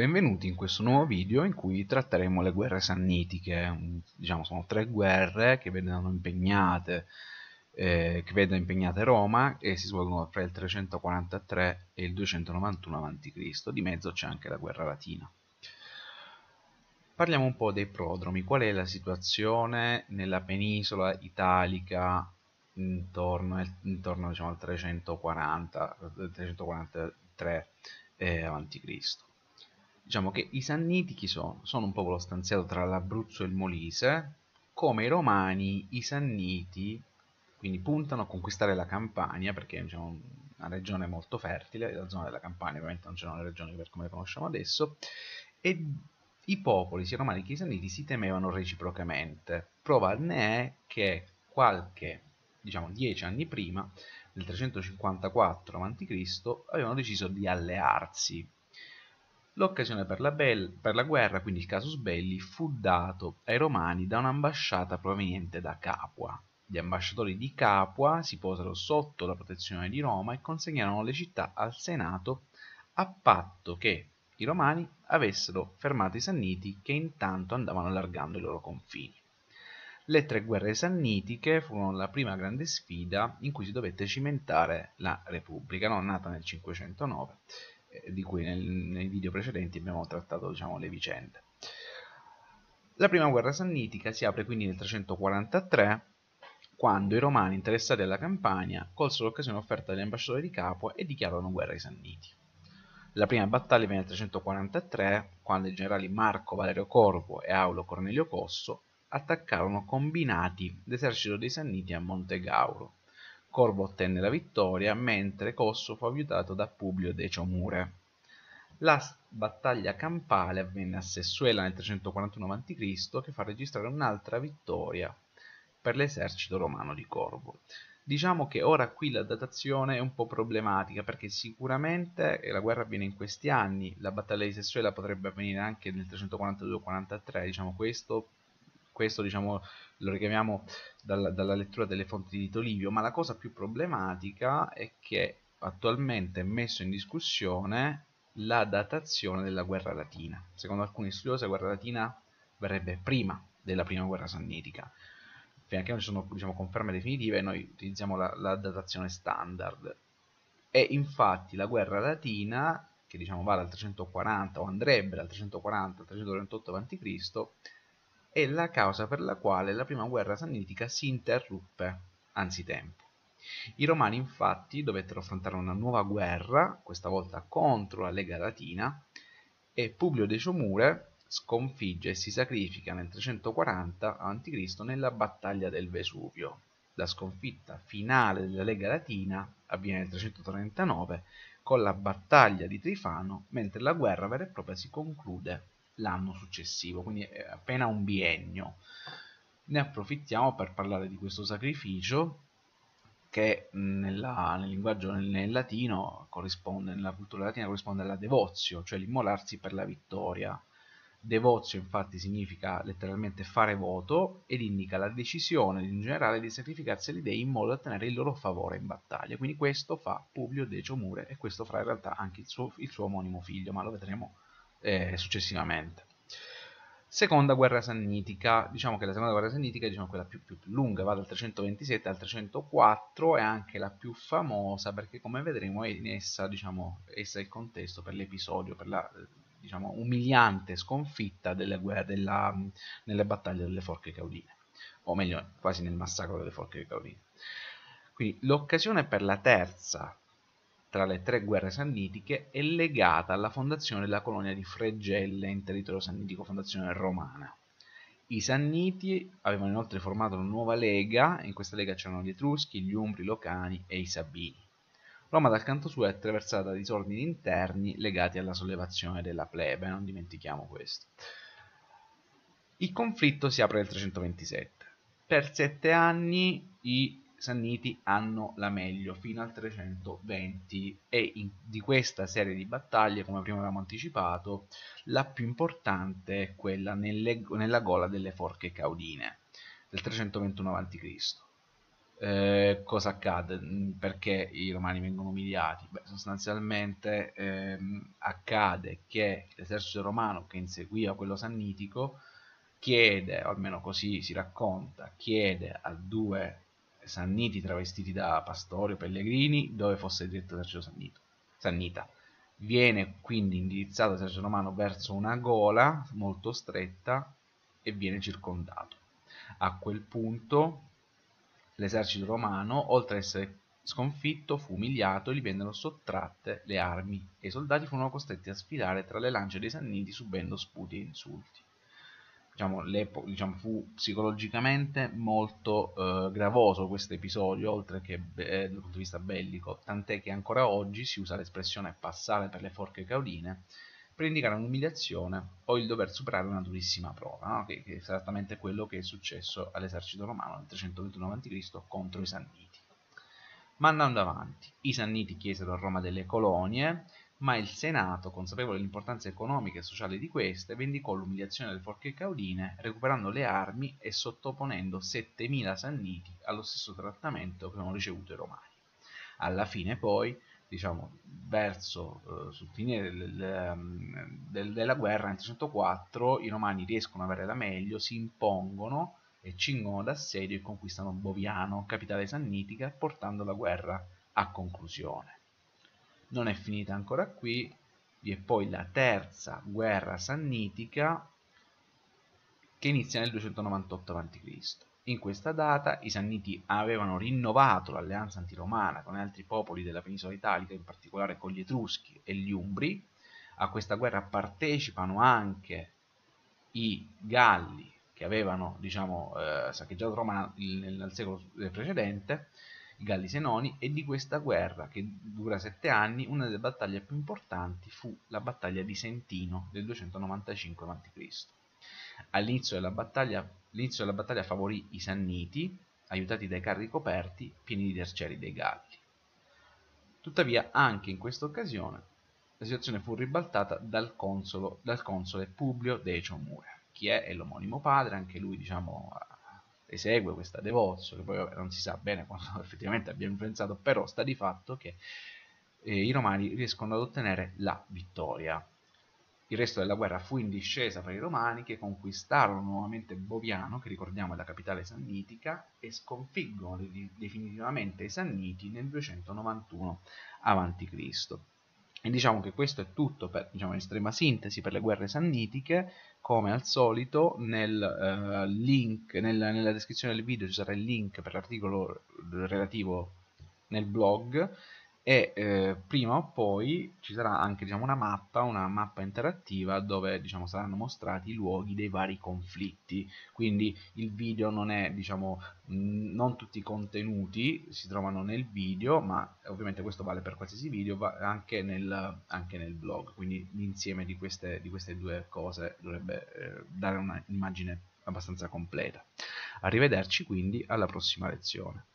benvenuti in questo nuovo video in cui tratteremo le guerre sannitiche, diciamo sono tre guerre che vedono impegnate eh, che vedono impegnate Roma e si svolgono fra il 343 e il 291 a.C., di mezzo c'è anche la guerra latina. Parliamo un po' dei prodromi, qual è la situazione nella penisola italica intorno, intorno diciamo, al 340, 343 eh, a.C. Diciamo che i Sanniti chi sono? Sono un popolo stanziato tra l'Abruzzo e il Molise, come i Romani, i Sanniti, quindi puntano a conquistare la Campania, perché è diciamo, una regione molto fertile, la zona della Campania ovviamente non c'erano le regioni per come le conosciamo adesso, e i popoli, sia romani che i Sanniti, si temevano reciprocamente. Prova ne è che qualche, diciamo dieci anni prima, nel 354 a.C., avevano deciso di allearsi L'occasione per la, per la, guerra, quindi il casus belli, fu dato ai romani da un'ambasciata proveniente da Capua. Gli ambasciatori di Capua si posero sotto la protezione di Roma e consegnarono le città al Senato a patto che i romani avessero fermato i Sanniti che intanto andavano allargando i loro confini. Le tre guerre sannitiche furono la prima grande sfida in cui si dovette cimentare la Repubblica, no? nata nel 509 eh, di cui nel, nei video precedenti abbiamo trattato diciamo, le vicende. La prima guerra sannitica si apre quindi nel 343 quando i romani interessati alla campagna colsero l'occasione offerta dall'ambasciatore di Capua e dichiararono guerra ai Sanniti. La prima battaglia venne nel 343 quando i generali Marco Valerio Corvo e Aulo Cornelio Cosso attaccarono combinati l'esercito dei Sanniti a Monte Gauro Corvo ottenne la vittoria, mentre Cosso fu aiutato da Publio Decio Mure. La battaglia campale avvenne a Sessuela nel 341 a.C. che fa registrare un'altra vittoria per l'esercito romano di Corvo. Diciamo che ora qui la datazione è un po' problematica perché sicuramente la guerra avviene in questi anni, la battaglia di Sessuela potrebbe avvenire anche nel 342-43, diciamo questo questo diciamo, lo richiamiamo dalla, dalla lettura delle fonti di Tito Livio, ma la cosa più problematica è che attualmente è messo in discussione la datazione della guerra latina. Secondo alcuni studiosi la guerra latina verrebbe prima della prima guerra sannitica. Finché non ci sono diciamo, conferme definitive noi utilizziamo la, la, datazione standard. E infatti la guerra latina, che diciamo va dal 340 o andrebbe dal 340 al 338 a.C., è la causa per la quale la prima guerra sannitica si interruppe anzitempo. I Romani infatti dovettero affrontare una nuova guerra, questa volta contro la Lega Latina, e Publio Deciomure sconfigge e si sacrifica nel 340 a.C. nella battaglia del Vesuvio. La sconfitta finale della Lega Latina avviene nel 339 con la battaglia di Trifano, mentre la guerra vera e propria si conclude l'anno successivo, quindi appena un biennio. Ne approfittiamo per parlare di questo sacrificio che nella, nel linguaggio nel, nel latino corrisponde, nella cultura latina corrisponde alla devozio, cioè l'immolarsi per la vittoria. Devozio infatti significa letteralmente fare voto ed indica la decisione in generale di sacrificarsi agli dei in modo da ottenere il loro favore in battaglia. Quindi questo fa Publio Decio Mure e questo farà in realtà anche il suo, il suo omonimo figlio, ma lo vedremo eh, successivamente. Seconda guerra sannitica, diciamo che la seconda guerra sannitica diciamo, è diciamo, quella più, più, più, lunga, va dal 327 al 304, è anche la più famosa perché come vedremo è in essa, diciamo, essa è il contesto per l'episodio, per la diciamo, umiliante sconfitta delle, guerre, della, nelle battaglie delle Forche Caudine, o meglio quasi nel massacro delle Forche Caudine. Quindi l'occasione per la terza tra le tre guerre sannitiche è legata alla fondazione della colonia di Fregelle in territorio sannitico, fondazione romana. I Sanniti avevano inoltre formato una nuova lega, in questa lega c'erano gli Etruschi, gli Umbri, i Locani e i Sabini. Roma dal canto suo è attraversata da disordini interni legati alla sollevazione della plebe, non dimentichiamo questo. Il conflitto si apre nel 327. Per sette anni i Sanniti hanno la meglio fino al 320 e in, di questa serie di battaglie, come prima avevamo anticipato, la più importante è quella nelle, nella gola delle forche caudine del 321 a.C. Eh, cosa accade? Mm, perché i romani vengono umiliati? Beh, sostanzialmente ehm, accade che l'esercito romano che inseguiva quello sannitico chiede, o almeno così si racconta, chiede a due Sanniti travestiti da pastori o Pellegrini, dove fosse diretto Sergio Sannito, Sannita. Viene quindi indirizzato l'esercito Romano verso una gola molto stretta e viene circondato. A quel punto l'esercito romano, oltre ad essere sconfitto, fu umiliato e gli vennero sottratte le armi e i soldati furono costretti a sfilare tra le lance dei Sanniti subendo sputi e insulti diciamo, diciamo, fu psicologicamente molto eh, gravoso questo episodio, oltre che eh, dal punto di vista bellico, tant'è che ancora oggi si usa l'espressione passare per le forche caudine per indicare un'umiliazione o il dover superare una durissima prova, no? che, che, è esattamente quello che è successo all'esercito romano nel 321 a.C. contro i Sanniti. Ma andando avanti, i Sanniti chiesero a Roma delle colonie ma il Senato, consapevole dell'importanza economica e sociale di queste, vendicò l'umiliazione delle forche caudine, recuperando le armi e sottoponendo 7.000 sanniti allo stesso trattamento che avevano ricevuto i romani. Alla fine poi, diciamo, verso eh, sul finire del, del, del, della guerra, nel 304, i romani riescono ad avere la meglio, si impongono e cingono d'assedio e conquistano Boviano, capitale sannitica, portando la guerra a conclusione non è finita ancora qui, vi è poi la terza guerra sannitica che inizia nel 298 a.C. In questa data i Sanniti avevano rinnovato l'alleanza antiromana con altri popoli della penisola italica, in particolare con gli Etruschi e gli Umbri. A questa guerra partecipano anche i Galli che avevano diciamo, eh, saccheggiato Roma nel, nel secolo precedente Galli Senoni e di questa guerra, che dura sette anni, una delle battaglie più importanti fu la battaglia di Sentino del 295 a.C. All'inizio della battaglia, l'inizio della battaglia favorì i Sanniti, aiutati dai carri coperti pieni di terciari dei Galli. Tuttavia, anche in questa occasione, la situazione fu ribaltata dal, consolo, dal console Publio Decio Mura, che è l'omonimo padre, anche lui diciamo, esegue questa Devozzo, che poi non si sa bene quanto effettivamente abbia influenzato, però sta di fatto che eh, i romani riescono ad ottenere la vittoria. Il resto della guerra fu in discesa per i romani che conquistarono nuovamente Boviano, che ricordiamo è la capitale sannitica, e sconfiggono definitivamente i sanniti nel 291 a.C. E diciamo che questo è tutto per, diciamo, in estrema sintesi per le guerre sannitiche, come al solito nel uh, link, nel, nella descrizione del video ci sarà il link per l'articolo relativo nel blog e eh, prima o poi ci sarà anche diciamo, una mappa, una mappa interattiva dove diciamo, saranno mostrati i luoghi dei vari conflitti, quindi il video non è, diciamo, non tutti i contenuti si trovano nel video, ma ovviamente questo vale per qualsiasi video, va anche nel, anche nel blog, quindi l'insieme di queste, di queste due cose dovrebbe eh, dare un'immagine abbastanza completa. Arrivederci quindi alla prossima lezione.